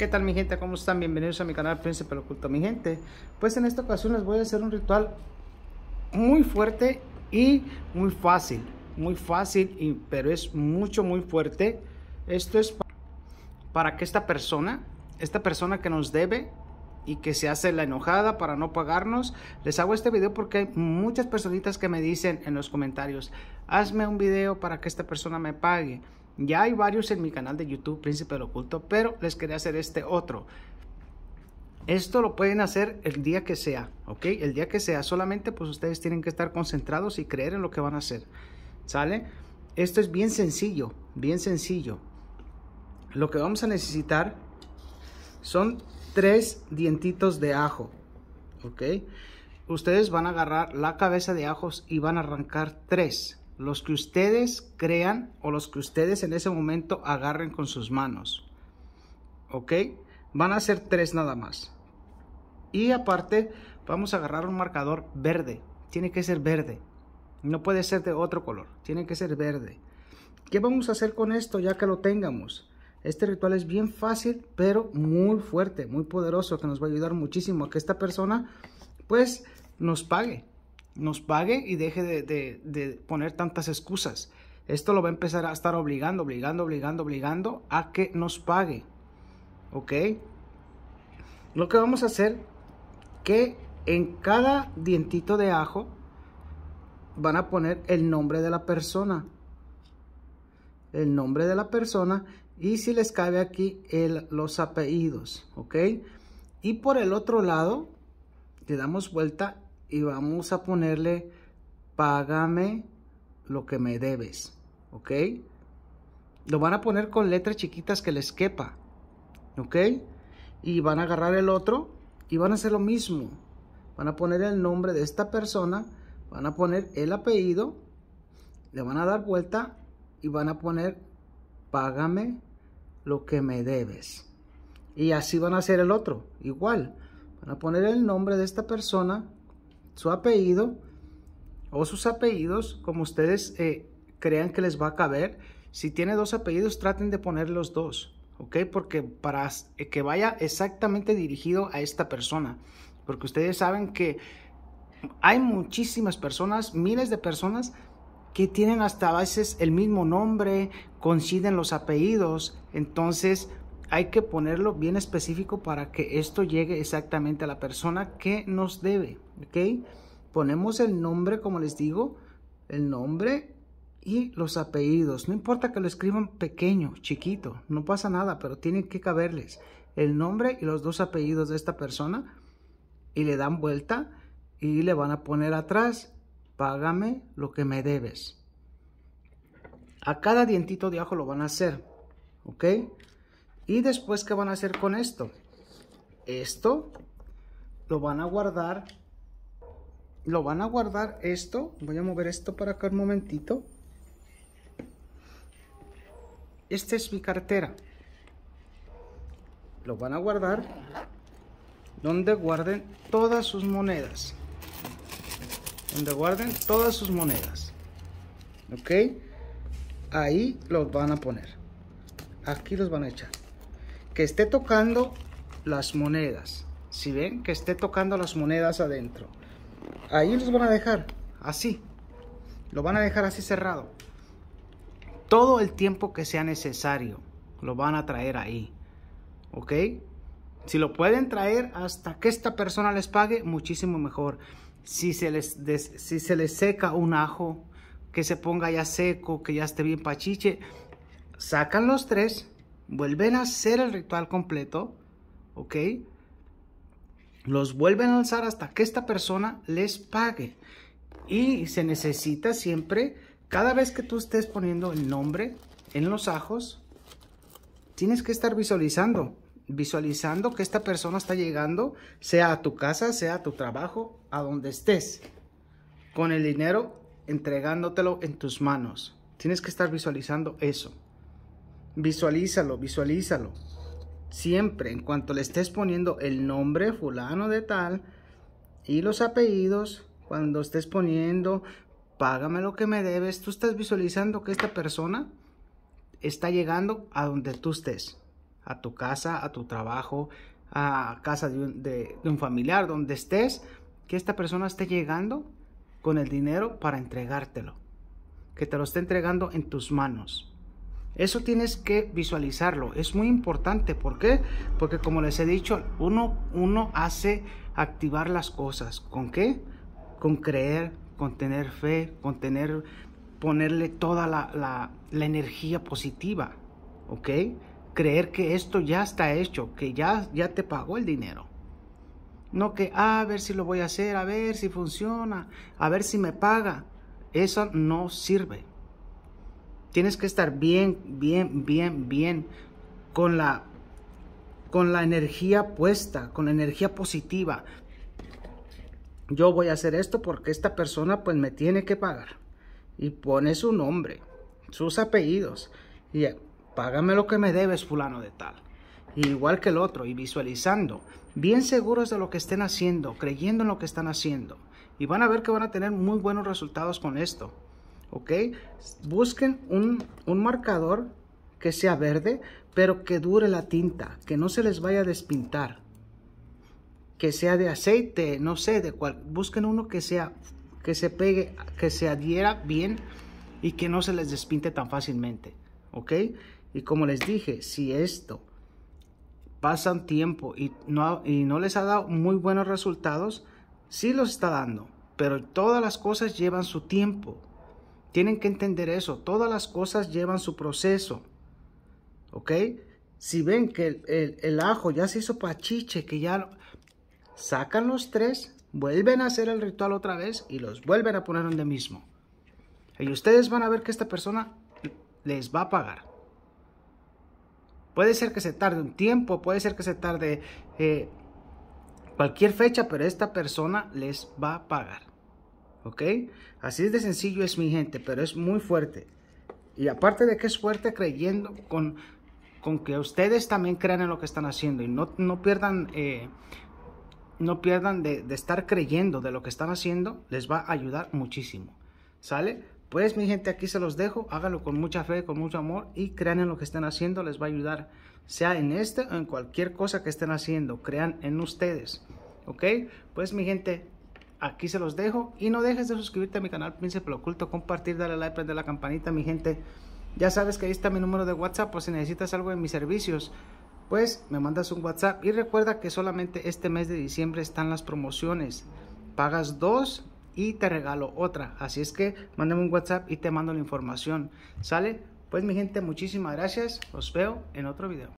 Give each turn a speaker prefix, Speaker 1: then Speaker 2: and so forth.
Speaker 1: ¿Qué tal mi gente? ¿Cómo están? Bienvenidos a mi canal Príncipe Oculto mi gente. Pues en esta ocasión les voy a hacer un ritual muy fuerte y muy fácil. Muy fácil, y, pero es mucho muy fuerte. Esto es para que esta persona, esta persona que nos debe y que se hace la enojada para no pagarnos, les hago este video porque hay muchas personitas que me dicen en los comentarios, hazme un video para que esta persona me pague. Ya hay varios en mi canal de YouTube, Príncipe del Oculto, pero les quería hacer este otro. Esto lo pueden hacer el día que sea, ¿ok? El día que sea, solamente pues ustedes tienen que estar concentrados y creer en lo que van a hacer, ¿sale? Esto es bien sencillo, bien sencillo. Lo que vamos a necesitar son tres dientitos de ajo, ¿ok? Ustedes van a agarrar la cabeza de ajos y van a arrancar tres los que ustedes crean o los que ustedes en ese momento agarren con sus manos. ¿Ok? Van a ser tres nada más. Y aparte, vamos a agarrar un marcador verde. Tiene que ser verde. No puede ser de otro color. Tiene que ser verde. ¿Qué vamos a hacer con esto ya que lo tengamos? Este ritual es bien fácil, pero muy fuerte, muy poderoso, que nos va a ayudar muchísimo a que esta persona, pues, nos pague nos pague y deje de, poner tantas excusas. Esto lo va a empezar a estar obligando, obligando, obligando, obligando a que nos pague. ¿Ok? Lo que vamos a hacer que en cada dientito de ajo van a poner el nombre de la persona. El nombre de la persona y si les cabe aquí los apellidos. ¿Ok? Y por el otro lado le damos vuelta y vamos a ponerle págame lo que me debes, ¿ok? Lo van a poner con letras chiquitas que les quepa, ¿ok? Y van a agarrar el otro y van a hacer lo mismo. Van a poner el nombre de esta persona, van a poner el apellido, le van a dar vuelta y van a poner págame lo que me debes. Y así van a hacer el otro, igual. Van a poner el nombre de esta persona, su apellido o sus apellidos como ustedes eh, crean que les va a caber. Si tiene dos apellidos, traten de poner los dos, ¿ok? Porque para eh, que vaya exactamente dirigido a esta persona. Porque ustedes saben que hay muchísimas personas, miles de personas que tienen hasta veces el mismo nombre, coinciden los apellidos. Entonces, hay que ponerlo bien específico para que esto llegue exactamente a la persona que nos debe, ¿ok? Ponemos el nombre, como les digo, el nombre y los apellidos. No importa que lo escriban pequeño, chiquito, no pasa nada, pero tienen que caberles el nombre y los dos apellidos de esta persona y le dan vuelta y le van a poner atrás, págame lo que me debes. A cada dientito de ajo lo van a hacer, ¿ok? Y después, ¿qué van a hacer con esto? Esto lo van a guardar. Lo van a guardar esto. Voy a mover esto para acá un momentito. Esta es mi cartera. Lo van a guardar donde guarden todas sus monedas. Donde guarden todas sus monedas. ¿Ok? Ahí los van a poner. Aquí los van a echar que esté tocando las monedas. Si ven, que esté tocando las monedas adentro. Ahí los van a dejar, así. Lo van a dejar así cerrado. Todo el tiempo que sea necesario, lo van a traer ahí. ¿Ok? Si lo pueden traer hasta que esta persona les pague, muchísimo mejor. Si se les, si se les seca un ajo, que se ponga ya seco, que ya esté bien pachiche, sacan los tres vuelven a hacer el ritual completo, ¿ok? Los vuelven a lanzar hasta que esta persona les pague. Y se necesita siempre, cada vez que tú estés poniendo el nombre en los ajos, tienes que estar visualizando, visualizando que esta persona está llegando, sea a tu casa, sea a tu trabajo, a donde estés, con el dinero entregándotelo en tus manos. Tienes que estar visualizando eso. Visualízalo, visualízalo. Siempre, en cuanto le estés poniendo el nombre fulano de tal y los apellidos, cuando estés poniendo págame lo que me debes, tú estás visualizando que esta persona está llegando a donde tú estés, a tu casa, a tu trabajo, a casa de un, familiar, donde estés, que esta persona esté llegando con el dinero para entregártelo, que te lo esté entregando en tus manos. Eso tienes que visualizarlo. Es muy importante. ¿Por qué? Porque como les he dicho, uno, uno hace activar las cosas. ¿Con qué? Con creer, con tener fe, con tener, ponerle toda la, energía positiva. ¿Ok? Creer que esto ya está hecho, que ya, ya te pagó el dinero. No que ah, a ver si lo voy a hacer, a ver si funciona, a ver si me paga. Eso no sirve. Tienes que estar bien, bien, bien, bien con la, con la energía puesta, con la energía positiva. Yo voy a hacer esto porque esta persona pues me tiene que pagar. Y pone su nombre, sus apellidos. Y eh, págame lo que me debes fulano de tal. igual que el otro, y visualizando, bien seguros de lo que estén haciendo, creyendo en lo que están haciendo. Y van a ver que van a tener muy buenos resultados con esto. ¿ok? Busquen un, marcador que sea verde, pero que dure la tinta, que no se les vaya a despintar, que sea de aceite, no sé, de cuál busquen uno que sea, que se pegue, que se adhiera bien y que no se les despinte tan fácilmente, ¿ok? Y como les dije, si esto pasa un tiempo y no, y no les ha dado muy buenos resultados, sí los está dando, pero todas las cosas llevan su tiempo, tienen que entender eso. Todas las cosas llevan su proceso. ¿Ok? Si ven que el, ajo ya se hizo pachiche, que ya sacan los tres, vuelven a hacer el ritual otra vez y los vuelven a poner donde mismo. Y ustedes van a ver que esta persona les va a pagar. Puede ser que se tarde un tiempo, puede ser que se tarde eh, cualquier fecha, pero esta persona les va a pagar. ¿Ok? Así es de sencillo es mi gente, pero es muy fuerte. Y aparte de que es fuerte creyendo con, con que ustedes también crean en lo que están haciendo y no, no pierdan, eh, no pierdan de, de estar creyendo de lo que están haciendo, les va a ayudar muchísimo. ¿Sale? Pues mi gente, aquí se los dejo. Háganlo con mucha fe, con mucho amor y crean en lo que están haciendo. Les va a ayudar, sea en este o en cualquier cosa que estén haciendo. Crean en ustedes. ¿Ok? Pues mi gente, aquí se los dejo. Y no dejes de suscribirte a mi canal Príncipe Oculto, compartir, darle like, prender la campanita, mi gente. Ya sabes que ahí está mi número de WhatsApp Pues si necesitas algo de mis servicios. Pues me mandas un WhatsApp y recuerda que solamente este mes de diciembre están las promociones. Pagas dos y te regalo otra. Así es que mándame un WhatsApp y te mando la información. ¿Sale? Pues mi gente, muchísimas gracias. Los veo en otro video.